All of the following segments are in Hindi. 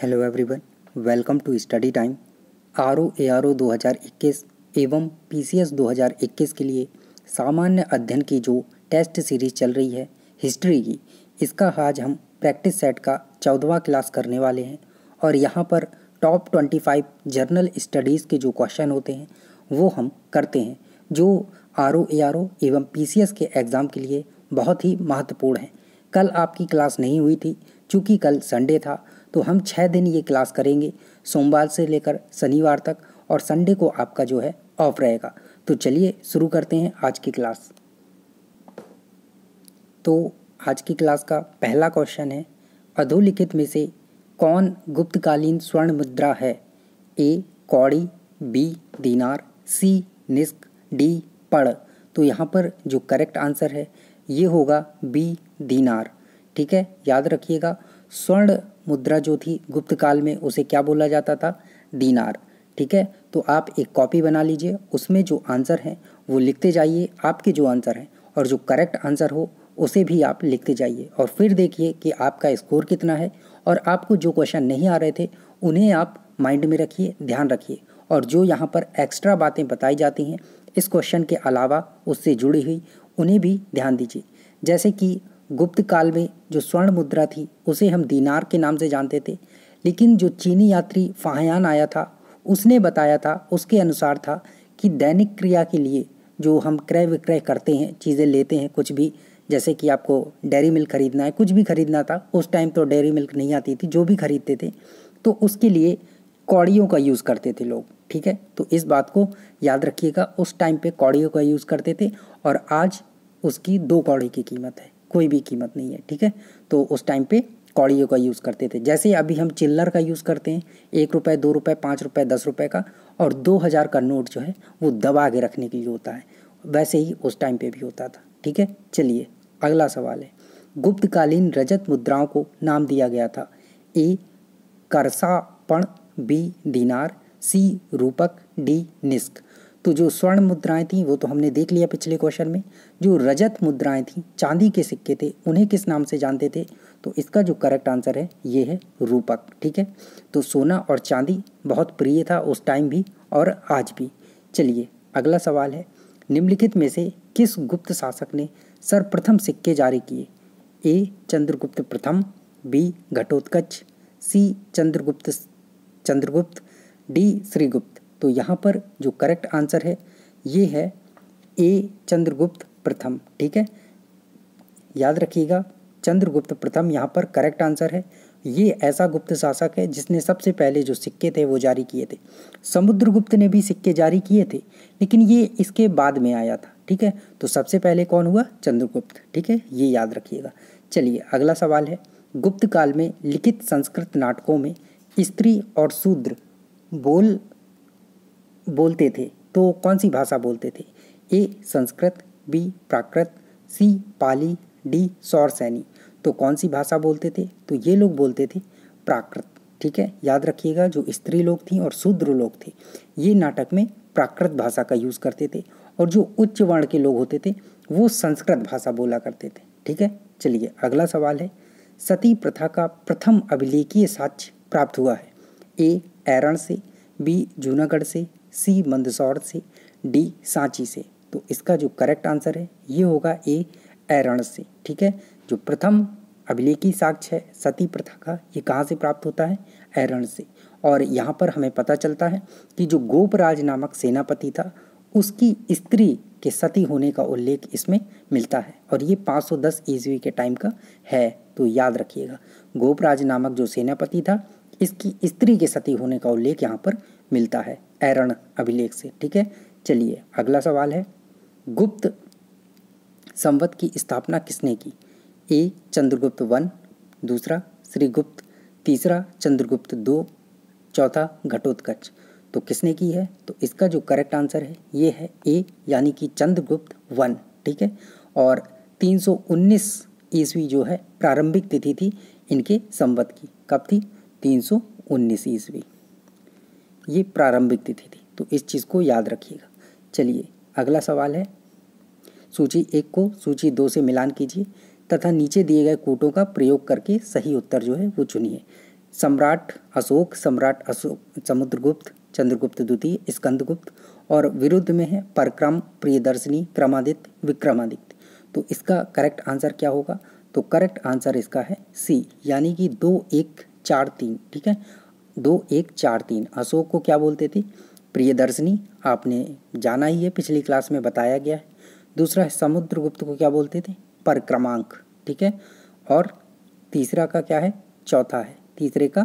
hello everyone welcome to study time R O A R O दो हज़ार इक्कीस एवं पी सी एस दो हज़ार इक्कीस के लिए सामान्य अध्ययन की जो टेस्ट सीरीज चल रही है हिस्ट्री की इसका आज हम प्रैक्टिस सेट का चौदवा क्लास करने वाले हैं और यहाँ पर top twenty five general studies के जो क्वेश्चन होते हैं वो हम करते हैं जो are O A R O एवं पी सी एस के एग्ज़ाम के लिए बहुत ही महत्वपूर्ण हैं कल आपकी क्लास नहीं हुई थी चूँकि कल संडे था तो हम छः दिन ये क्लास करेंगे सोमवार से लेकर शनिवार तक और संडे को आपका जो है ऑफ रहेगा तो चलिए शुरू करते हैं आज की क्लास तो आज की क्लास का पहला क्वेश्चन है अधोलिखित में से कौन गुप्तकालीन स्वर्ण मुद्रा है ए कौड़ी बी दीनार सी निस्क डी पड़ तो यहाँ पर जो करेक्ट आंसर है ये होगा बी दीनार ठीक है याद रखिएगा स्वर्ण मुद्रा जो थी गुप्त काल में उसे क्या बोला जाता था दीनार ठीक है तो आप एक कॉपी बना लीजिए उसमें जो आंसर है वो लिखते जाइए आपके जो आंसर हैं और जो करेक्ट आंसर हो उसे भी आप लिखते जाइए और फिर देखिए कि आपका स्कोर कितना है और आपको जो क्वेश्चन नहीं आ रहे थे उन्हें आप माइंड में रखिए ध्यान रखिए और जो यहाँ पर एक्स्ट्रा बातें बताई जाती हैं इस क्वेश्चन के अलावा उससे जुड़ी हुई उन्हें भी ध्यान दीजिए जैसे कि गुप्त काल में जो स्वर्ण मुद्रा थी उसे हम दीनार के नाम से जानते थे लेकिन जो चीनी यात्री फाहयान आया था उसने बताया था उसके अनुसार था कि दैनिक क्रिया के लिए जो हम क्रय विक्रय करते हैं चीज़ें लेते हैं कुछ भी जैसे कि आपको डेयरी मिल्क खरीदना है कुछ भी खरीदना था उस टाइम तो डेयरी मिल्क नहीं आती थी जो भी खरीदते थे तो उसके लिए कौड़ियों का यूज़ करते थे लोग ठीक है तो इस बात को याद रखिएगा उस टाइम पे कौड़ियों का यूज़ करते थे और आज उसकी दो कौड़ी की कीमत है कोई भी कीमत नहीं है ठीक है तो उस टाइम पे कौड़ियों का यूज़ करते थे जैसे अभी हम चिल्लर का यूज़ करते हैं एक रुपये दो रुपये पाँच रुपये दस रुपये का और दो हज़ार का नोट जो है वो दबा के रखने के लिए होता है वैसे ही उस टाइम पे भी होता था ठीक है चलिए अगला सवाल है गुप्तकालीन रजत मुद्राओं को नाम दिया गया था ए करसापण बी दीनार सी रूपक डी निस्क तो जो स्वर्ण मुद्राएं थीं वो तो हमने देख लिया पिछले क्वेश्चन में जो रजत मुद्राएं थीं चांदी के सिक्के थे उन्हें किस नाम से जानते थे तो इसका जो करेक्ट आंसर है ये है रूपक ठीक है तो सोना और चांदी बहुत प्रिय था उस टाइम भी और आज भी चलिए अगला सवाल है निम्नलिखित में से किस गुप्त शासक ने सर्वप्रथम सिक्के जारी किए ए चंद्रगुप्त प्रथम B Ghatotkacha C Chandragupta Chandragupta D Srigupta तो यहाँ पर जो करेक्ट आंसर है ये है ए चंद्रगुप्त प्रथम ठीक है याद रखिएगा चंद्रगुप्त प्रथम यहाँ पर करेक्ट आंसर है ये ऐसा गुप्त शासक है जिसने सबसे पहले जो सिक्के थे वो जारी किए थे समुद्रगुप्त ने भी सिक्के जारी किए थे लेकिन ये इसके बाद में आया था ठीक है तो सबसे पहले कौन हुआ चंद्रगुप्त ठीक है ये याद रखिएगा चलिए अगला सवाल है गुप्त काल में लिखित संस्कृत नाटकों में स्त्री और शूद्र बोल बोलते थे तो कौन सी भाषा बोलते थे A Sanskrit B Prakrit C Pali D Shauraseni तो कौन सी भाषा बोलते थे तो ये लोग बोलते थे प्राकृत ठीक है याद रखिएगा जो स्त्री लोग थी और शूद्र लोग थे ये नाटक में प्राकृत भाषा का यूज़ करते थे और जो उच्च वर्ण के लोग होते थे वो संस्कृत भाषा बोला करते थे ठीक है चलिए अगला सवाल है सती प्रथा का प्रथम अभिलेखीय साक्ष्य प्राप्त हुआ है ए एरण से बी जूनागढ़ से सी मंदसौर से डी सांची से तो इसका जो करेक्ट आंसर है ये होगा ए एरण से ठीक है जो प्रथम अभिलेखी साक्ष्य है सती प्रथा का ये कहाँ से प्राप्त होता है एरण से और यहाँ पर हमें पता चलता है कि जो गोपराज नामक सेनापति था उसकी स्त्री के सती होने का उल्लेख इसमें मिलता है और ये 510 ईस्वी के टाइम का है तो याद रखिएगा गोपराज नामक जो सेनापति था इसकी स्त्री के सती होने का उल्लेख यहाँ पर मिलता है एरण अभिलेख से ठीक है चलिए अगला सवाल है गुप्त संवत की स्थापना किसने की ए चंद्रगुप्त वन दूसरा श्रीगुप्त तीसरा चंद्रगुप्त दो चौथा घटोत्कच तो किसने की है तो इसका जो करेक्ट आंसर है ये है ए यानी कि चंद्रगुप्त वन ठीक है और 319 ईस्वी जो है प्रारंभिक तिथि थी इनके संवत की कब थी 319 ईस्वी ये प्रारंभिक तिथि थी तो इस चीज़ को याद रखिएगा चलिए अगला सवाल है सूची एक को सूची दो से मिलान कीजिए तथा नीचे दिए गए कोटों का प्रयोग करके सही उत्तर जो है वो चुनिए सम्राट अशोक सम्राट अशोक समुद्रगुप्त चंद्रगुप्त द्वितीय स्कंदगुप्त और विरुद्ध में है परक्रम प्रियदर्शनी क्रमादित्य विक्रमादित्य तो इसका करेक्ट आंसर क्या होगा तो करेक्ट आंसर इसका है सी यानी कि दो एक चार तीन ठीक है दो एक चार तीन अशोक को क्या बोलते थे प्रियदर्शनी आपने जाना ही है पिछली क्लास में बताया गया है दूसरा है समुद्रगुप्त को क्या बोलते थे परक्रमांक ठीक है और तीसरा का क्या है चौथा है तीसरे का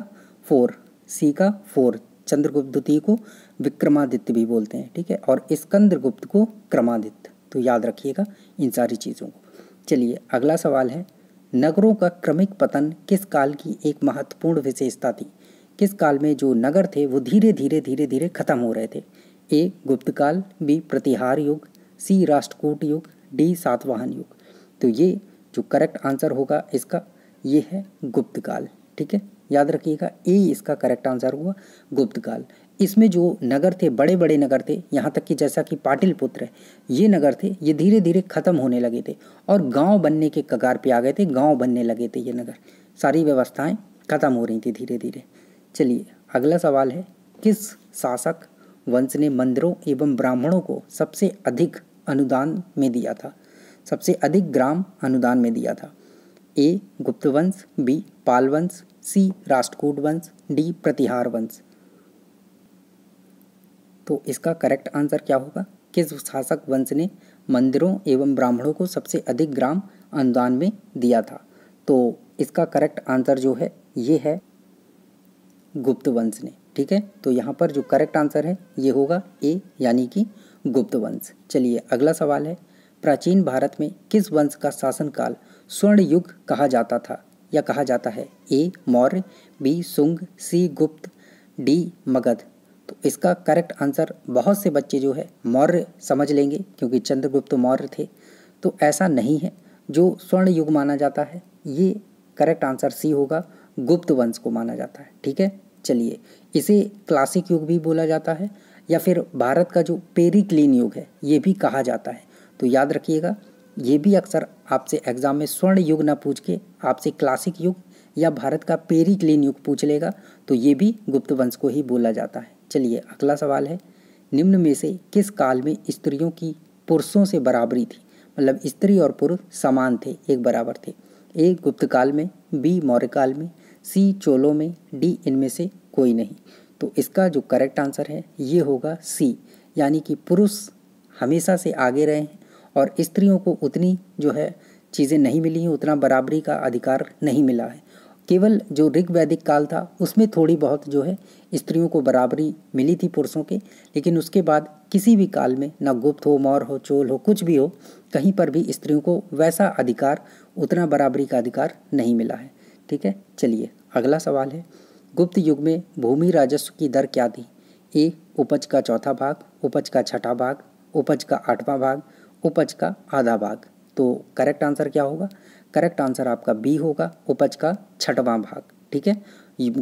फोर सी का फोर चंद्रगुप्त द्वितीय को विक्रमादित्य भी बोलते हैं ठीक है और स्कंदरगुप्त को क्रमादित्य तो याद रखिएगा इन सारी चीज़ों को चलिए अगला सवाल है नगरों का क्रमिक पतन किस काल की एक महत्वपूर्ण विशेषता थी किस काल में जो नगर थे वो धीरे धीरे धीरे धीरे खत्म हो रहे थे ए गुप्त काल बी प्रतिहार युग सी राष्ट्रकूट युग डी सातवाहन युग तो ये जो करेक्ट आंसर होगा इसका ये है गुप्त काल ठीक है याद रखिएगा ए इसका करेक्ट आंसर हुआ गुप्त काल इसमें जो नगर थे बड़े बड़े नगर थे यहाँ तक कि जैसा कि पाटिल पुत्र है ये नगर थे ये धीरे धीरे ख़त्म होने लगे थे और गांव बनने के कगार पे आ गए थे गांव बनने लगे थे ये नगर सारी व्यवस्थाएं ख़त्म हो रही थी धीरे धीरे चलिए अगला सवाल है किस शासक वंश ने मंदिरों एवं ब्राह्मणों को सबसे अधिक अनुदान में दिया था सबसे अधिक ग्राम अनुदान में दिया था ए गुप्त वंश बी पाल वंश सी राष्ट्रकूट वंश डी प्रतिहार वंश तो इसका करेक्ट आंसर क्या होगा किस शासक वंश ने मंदिरों एवं ब्राह्मणों को सबसे अधिक ग्राम अनुदान में दिया था तो इसका करेक्ट आंसर जो है ये है गुप्त वंश ने ठीक है तो यहाँ पर जो करेक्ट आंसर है ये होगा ए यानी कि गुप्त वंश चलिए अगला सवाल है प्राचीन भारत में किस वंश का शासनकाल स्वर्ण युग कहा जाता था या कहा जाता है ए मौर्य बी सुंग सी गुप्त डी मगध तो इसका करेक्ट आंसर बहुत से बच्चे जो है मौर्य समझ लेंगे क्योंकि चंद्रगुप्त मौर्य थे तो ऐसा नहीं है जो स्वर्ण युग माना जाता है ये करेक्ट आंसर सी होगा गुप्त वंश को माना जाता है ठीक है चलिए इसे क्लासिक युग भी बोला जाता है या फिर भारत का जो पेरी क्लीन युग है ये भी कहा जाता है तो याद रखिएगा ये भी अक्सर आपसे एग्जाम में स्वर्ण युग ना पूछ के आपसे क्लासिक युग या भारत का पेरी क्लीन युग पूछ लेगा तो ये भी गुप्त वंश को ही बोला जाता है चलिए अगला सवाल है निम्न में से किस काल में स्त्रियों की पुरुषों से बराबरी थी मतलब स्त्री और पुरुष समान थे एक बराबर थे ए गुप्त काल में बी मौर्य काल में सी चोलो में डी इनमें से कोई नहीं तो इसका जो करेक्ट आंसर है ये होगा सी यानी कि पुरुष हमेशा से आगे रहे हैं और स्त्रियों को उतनी जो है चीज़ें नहीं मिली हैं उतना बराबरी का अधिकार नहीं मिला है केवल जो ऋग वैदिक काल था उसमें थोड़ी बहुत जो है स्त्रियों को बराबरी मिली थी पुरुषों के लेकिन उसके बाद किसी भी काल में ना गुप्त हो मौर हो चोल हो कुछ भी हो कहीं पर भी स्त्रियों को वैसा अधिकार उतना बराबरी का अधिकार नहीं मिला है ठीक है चलिए अगला सवाल है गुप्त युग में भूमि राजस्व की दर क्या थी ए उपज का चौथा भाग उपज का छठा भाग उपज का आठवां भाग उपज का आधा भाग तो करेक्ट आंसर क्या होगा करेक्ट आंसर आपका बी होगा उपज का छठवां भाग ठीक है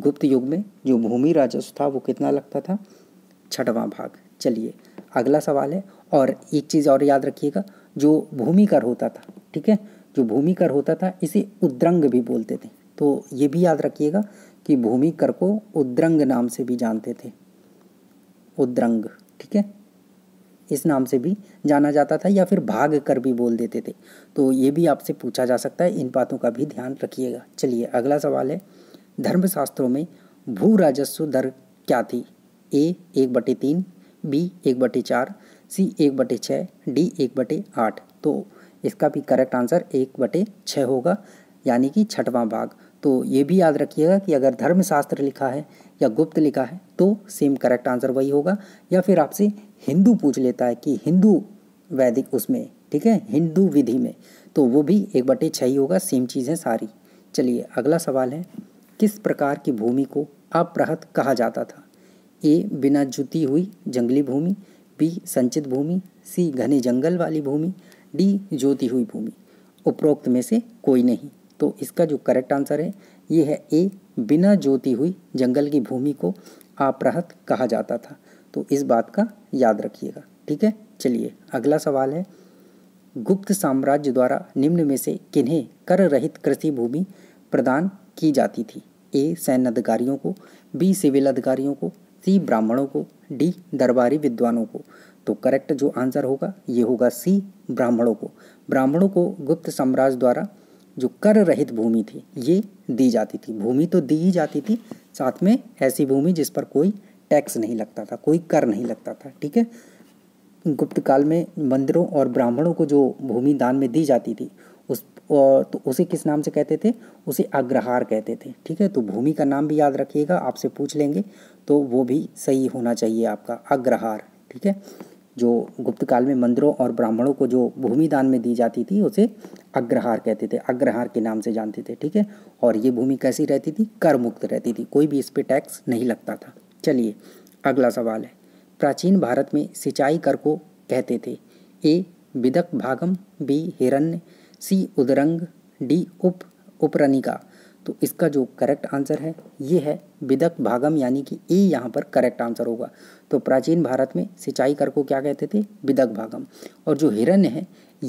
गुप्त युग में जो भूमि राजस्व था वो कितना लगता था छठवां भाग चलिए अगला सवाल है और एक चीज़ और याद रखिएगा जो भूमि कर होता था ठीक है जो भूमि कर होता था इसे उद्रंग भी बोलते थे तो ये भी याद रखिएगा कि भूमि कर को उद्रंग नाम से भी जानते थे उद्रंग ठीक है इस नाम से भी जाना जाता था या फिर भाग कर भी बोल देते थे तो ये भी आपसे पूछा जा सकता है इन बातों का भी ध्यान रखिएगा चलिए अगला सवाल है धर्मशास्त्रों में भू राजस्व दर क्या थी ए एक बटे तीन बी एक बटे चार सी एक बटे छः डी एक बटे आठ तो इसका भी करेक्ट आंसर एक बटे छः होगा यानी कि छठवां भाग तो ये भी याद रखिएगा कि अगर धर्मशास्त्र लिखा है या गुप्त लिखा है तो सेम करेक्ट आंसर वही होगा या फिर आपसे हिंदू पूछ लेता है कि हिंदू वैदिक उसमें ठीक है हिंदू विधि में तो वो भी एक बटे छ ही होगा सेम चीज़ है सारी चलिए अगला सवाल है किस प्रकार की भूमि को अप्रहत कहा जाता था ए बिना जुती हुई जंगली भूमि बी संचित भूमि सी घने जंगल वाली भूमि डी जोती हुई भूमि उपरोक्त में से कोई नहीं तो इसका जो करेक्ट आंसर है ये है ए बिना जोती हुई जंगल की भूमि को आपराहत कहा जाता था तो इस बात का याद रखिएगा ठीक है चलिए अगला सवाल है गुप्त साम्राज्य द्वारा निम्न में से किन्हें कर रहित कृषि भूमि प्रदान की जाती थी ए सैन्य अधिकारियों को बी सिविल अधिकारियों को सी ब्राह्मणों को डी दरबारी विद्वानों को तो करेक्ट जो आंसर होगा ये होगा सी ब्राह्मणों को ब्राह्मणों को गुप्त साम्राज्य द्वारा जो कर रहित भूमि थी ये दी जाती थी भूमि तो दी ही जाती थी साथ में ऐसी भूमि जिस पर कोई टैक्स नहीं लगता था कोई कर नहीं लगता था ठीक है गुप्त काल में मंदिरों और ब्राह्मणों को जो भूमि दान में दी जाती थी उस और तो उसे किस नाम से कहते थे उसे अग्रहार कहते थे ठीक है तो भूमि का नाम भी याद रखिएगा आपसे पूछ लेंगे तो वो भी सही होना चाहिए आपका अग्रहार ठीक है जो गुप्त काल में मंदिरों और ब्राह्मणों को जो भूमि दान में दी जाती थी उसे अग्रहार कहते थे अग्रहार के नाम से जानते थे ठीक है और ये भूमि कैसी रहती थी कर मुक्त रहती थी कोई भी इस पर टैक्स नहीं लगता था चलिए अगला सवाल है प्राचीन भारत में सिंचाई कर को कहते थे ए विदक भागम बी हिरण्य सी उदरंग डी उप उपरनिका तो इसका जो करेक्ट आंसर है ये है विदक भागम यानी कि ई यहाँ पर करेक्ट आंसर होगा तो प्राचीन भारत में सिंचाई कर को क्या कहते थे विदक भागम और जो हिरण्य है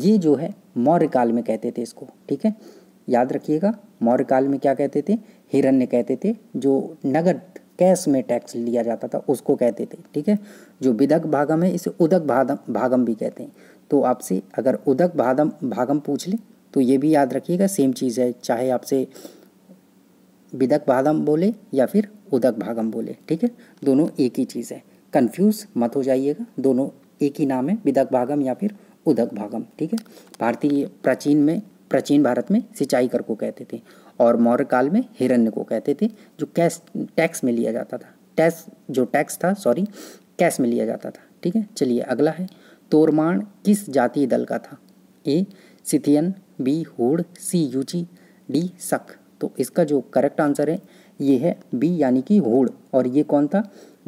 ये जो है मौर्य काल में कहते थे इसको ठीक है याद रखिएगा मौर्य काल में क्या कहते थे हिरण्य कहते थे जो नगद कैश में टैक्स लिया जाता था उसको कहते थे ठीक है जो विदक भागम है इसे उदक भागम भागम भी कहते हैं तो आपसे अगर उदक भागम भागम पूछ ले तो ये भी याद रखिएगा सेम चीज़ है चाहे आपसे विदक भागम बोले या फिर उदक भागम बोले ठीक है दोनों एक ही चीज़ है कन्फ्यूज मत हो जाइएगा दोनों एक ही नाम है विदक भागम या फिर उदक भागम ठीक है भारतीय प्राचीन में प्राचीन भारत में सिंचाई कर को कहते थे और मौर्य काल में हिरण्य को कहते थे जो कैश टैक्स में लिया जाता था टैक्स जो टैक्स था सॉरी कैश में लिया जाता था ठीक है चलिए अगला है तोरमाण किस जातीय दल का था ए सिथियन बी हुड सी यूची डी सख तो इसका जो करेक्ट आंसर है ये है बी यानी कि हुड़ और ये कौन था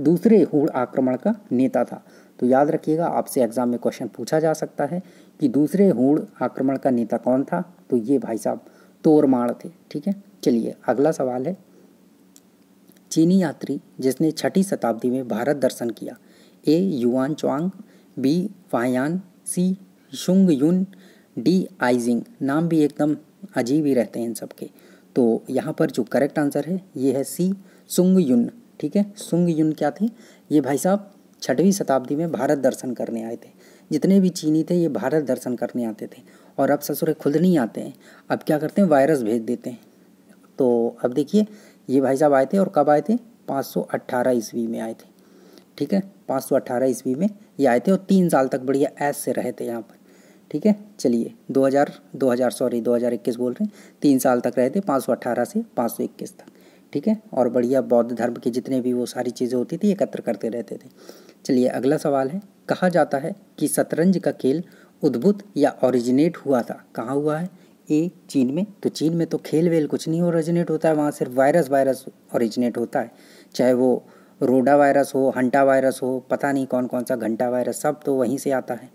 दूसरे हुड़ आक्रमण का नेता था तो याद रखिएगा आपसे एग्ज़ाम में क्वेश्चन पूछा जा सकता है कि दूसरे हुड़ आक्रमण का नेता कौन था तो ये भाई साहब तोरमाड़ थे ठीक है चलिए अगला सवाल है चीनी यात्री जिसने छठी शताब्दी में भारत दर्शन किया A Yuan Chwang B Faxian C Sung Yun D Yijing नाम भी एकदम अजीब ही रहते हैं इन सबके तो यहाँ पर जो करेक्ट आंसर है ये है सी सुंग युन ठीक है सुंग युन क्या थे ये भाई साहब छठवीं शताब्दी में भारत दर्शन करने आए थे जितने भी चीनी थे ये भारत दर्शन करने आते थे और अब ससुर खुद नहीं आते हैं अब क्या करते हैं वायरस भेज देते हैं तो अब देखिए ये भाई साहब आए थे और कब आए थे 518 ईस्वी में आए थे ठीक है 518 ईस्वी में ये आए थे और तीन साल तक बढ़िया ऐस से रहे थे यहाँ पर ठीक है चलिए 2000 2000 सॉरी 2021 बोल रहे हैं तीन साल तक रहे थे 518 से 521 तक ठीक है और बढ़िया बौद्ध धर्म के जितने भी वो सारी चीज़ें होती थी एकत्र करते रहते थे चलिए अगला सवाल है कहा जाता है कि शतरंज का खेल उद्भुत या ओरिजिनेट हुआ था कहाँ हुआ है ए चीन में तो चीन में तो खेल वेल कुछ नहीं ओरिजिनेट होता है वहाँ सिर्फ वायरस वायरस ओरिजिनेट होता है चाहे वो रोडा वायरस हो हंटा वायरस हो पता नहीं कौन कौन सा घंटा वायरस सब तो वहीं से आता है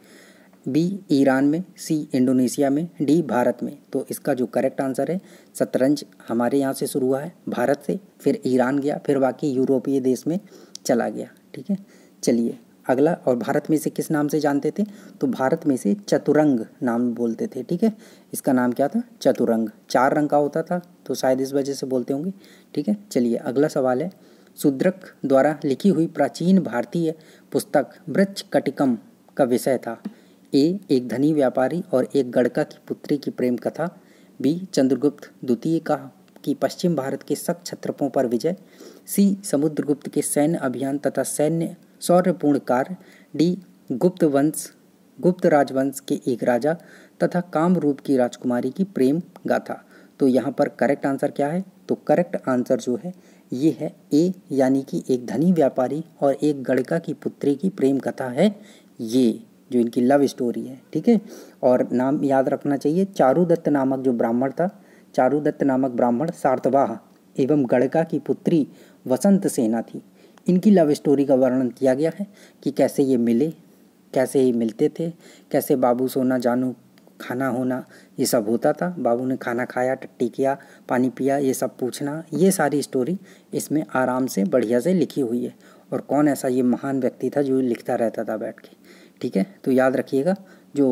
बी ईरान में सी इंडोनेशिया में डी भारत में तो इसका जो करेक्ट आंसर है शतरंज हमारे यहाँ से शुरू हुआ है भारत से फिर ईरान गया फिर बाकी यूरोपीय देश में चला गया ठीक है चलिए अगला और भारत में से किस नाम से जानते थे तो भारत में से चतुरंग नाम बोलते थे ठीक है इसका नाम क्या था चतुरंग चार रंग का होता था तो शायद इस वजह से बोलते होंगे ठीक है चलिए अगला सवाल है शूद्रक द्वारा लिखी हुई प्राचीन भारतीय पुस्तक वृक्ष कटिकम का विषय था ए एक धनी व्यापारी और एक गड़का की पुत्री की प्रेम कथा बी चंद्रगुप्त द्वितीय का की पश्चिम भारत के सख्त छत्रपों पर विजय सी समुद्रगुप्त के सैन्य अभियान तथा सैन्य सौर्यपूर्ण कार्य डी गुप्त वंश गुप्त राजवंश के एक राजा तथा कामरूप की राजकुमारी की प्रेम गाथा तो यहाँ पर करेक्ट आंसर क्या है तो करेक्ट आंसर जो है ये है ए यानी कि एक धनी व्यापारी और एक गड़का की पुत्री की प्रेम कथा है ये जो इनकी लव स्टोरी है ठीक है और नाम याद रखना चाहिए चारुदत्त नामक जो ब्राह्मण था चारुदत्त नामक ब्राह्मण सार्थवाह एवं गड़का की पुत्री वसंत सेना थी इनकी लव स्टोरी का वर्णन किया गया है कि कैसे ये मिले कैसे ये मिलते थे कैसे बाबू सोना जानू खाना होना ये सब होता था बाबू ने खाना खाया टट्टी किया पानी पिया ये सब पूछना ये सारी स्टोरी इसमें आराम से बढ़िया से लिखी हुई है और कौन ऐसा ये महान व्यक्ति था जो लिखता रहता था बैठ के ठीक है तो याद रखिएगा जो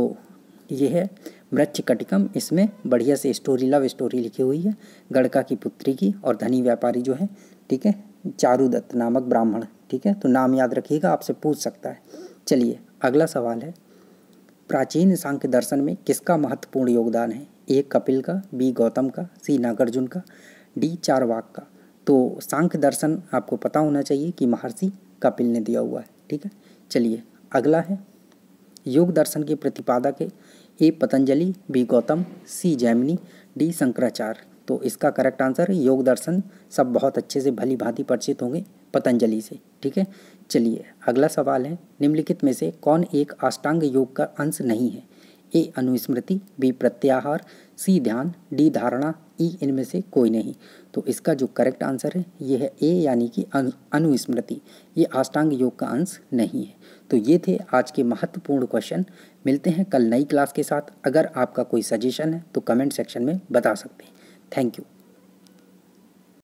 ये है मृक्ष कटिकम इसमें बढ़िया से स्टोरी लव स्टोरी लिखी हुई है गड़का की पुत्री की और धनी व्यापारी जो है ठीक है चारुदत्त नामक ब्राह्मण ठीक है तो नाम याद रखिएगा आपसे पूछ सकता है चलिए अगला सवाल है प्राचीन सांख्य दर्शन में किसका महत्वपूर्ण योगदान है ए कपिल का बी गौतम का सी नागार्जुन का डी चारवाक का तो सांख्य दर्शन आपको पता होना चाहिए कि महर्षि कपिल ने दिया हुआ है ठीक है चलिए अगला है योग दर्शन के प्रतिपादक है A Patanjali B Gautam C Jaimini D Shankaracharya तो इसका करेक्ट आंसर योग दर्शन सब बहुत अच्छे से भली भांति परिचित होंगे पतंजलि से ठीक है चलिए अगला सवाल है निम्नलिखित में से कौन एक अष्टांग योग का अंश नहीं है ए अनुस्मृति बी प्रत्याहार सी ध्यान डी धारणा ई इनमें से कोई नहीं तो इसका जो करेक्ट आंसर है ये है ए यानी कि अनुस्मृति ये अष्टांग योग का अंश नहीं है तो ये थे आज के महत्वपूर्ण क्वेश्चन मिलते हैं कल नई क्लास के साथ अगर आपका कोई सजेशन है तो कमेंट सेक्शन में बता सकते हैं थैंक यू